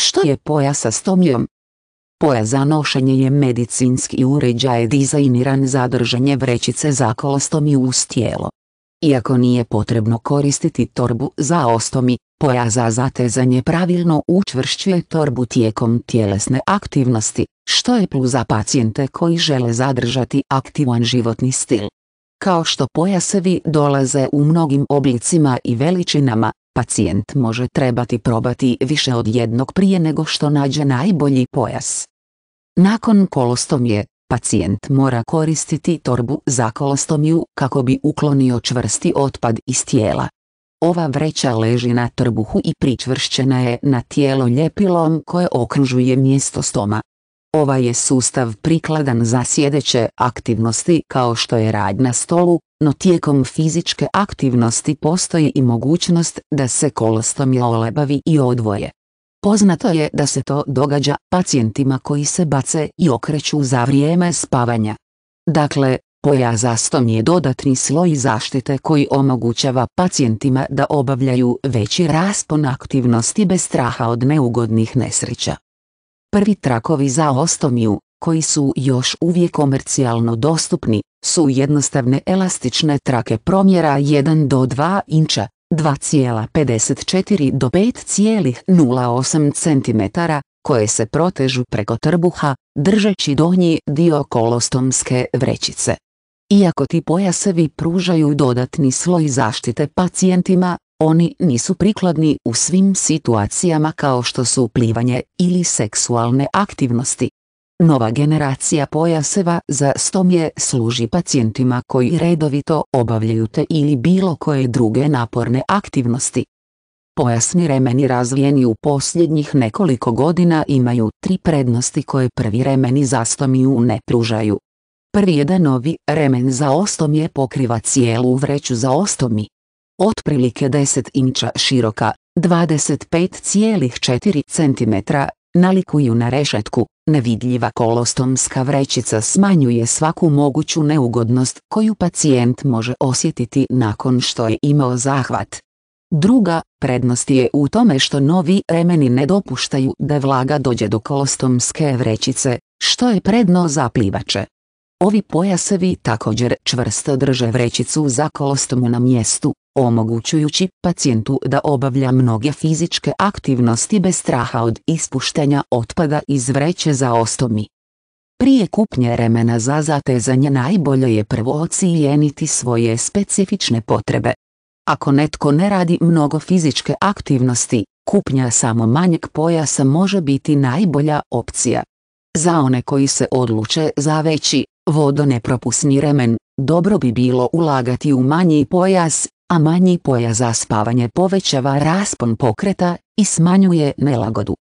Što je pojas sa stomijom? Poja za nošenje je medicinski uređaj dizajniran za držanje vrećice za kolostomiju uz tijelo. Iako nije potrebno koristiti torbu za ostomi, poja za zatezanje pravilno učvršćuje torbu tijekom tjelesne aktivnosti, što je plus za pacijente koji žele zadržati aktivan životni stil. Kao što pojasevi dolaze u mnogim oblicima i veličinama, pacijent može trebati probati više od jednog prije nego što nađe najbolji pojas. Nakon kolostomije, pacijent mora koristiti torbu za kolostomiju kako bi uklonio čvrsti otpad iz tijela. Ova vreća leži na trbuhu i pričvršćena je na tijelo ljepilom koje okružuje mjesto stoma. Ovaj je sustav prikladan za sjedeće aktivnosti kao što je rad na stolu, no tijekom fizičke aktivnosti postoji i mogućnost da se kolostomija olebavi i odvoje. Poznato je da se to događa pacijentima koji se bace i okreću za vrijeme spavanja. Dakle, pojazastom je dodatni sloj zaštite koji omogućava pacijentima da obavljaju veći raspon aktivnosti bez straha od neugodnih nesreća. Prvi trakovi za ostomiju, koji su još uvijek komercijalno dostupni, su jednostavne elastične trake promjera 1 do 2 inča, 2,54 do 5,08 cm, koje se protežu preko trbuha, držeći donji dio kolostomske vrećice. Iako ti pojasevi pružaju dodatni sloj zaštite pacijentima, oni nisu prikladni u svim situacijama kao što su plivanje ili seksualne aktivnosti. Nova generacija pojaseva za stomje služi pacijentima koji redovito obavljaju te ili bilo koje druge naporne aktivnosti. Pojasni remeni razvijeni u posljednjih nekoliko godina imaju tri prednosti koje prvi remeni za stomiju ne pružaju. Prvi je da novi remen za ostomije pokriva cijelu vreću za ostomi. Otprilike 10 inča široka, 25,4 cm nalikuju na rešetku, nevidljiva kolostomska vrećica smanjuje svaku moguću neugodnost koju pacijent može osjetiti nakon što je imao zahvat. Druga prednost je u tome što novi remeni ne dopuštaju da vlaga dođe do kolostomske vrećice, što je predno za plivače. Ovi pojasevi također čvrsto drže vrećicu za kolostomu na mjestu, omogućujući pacijentu da obavlja mnoge fizičke aktivnosti bez straha od ispuštenja otpada iz vreće za ostomi. Prije kupnje remena za zatezanje najbolje je prvo ocijeniti svoje specifične potrebe. Ako netko ne radi mnogo fizičke aktivnosti, kupnja samo manjeg pojasa može biti najbolja opcija. Za one koji se odluče za veći, vodonepropusni remen, dobro bi bilo ulagati u manji pojas, a manji pojas za spavanje povećava raspon pokreta i smanjuje nelagodu.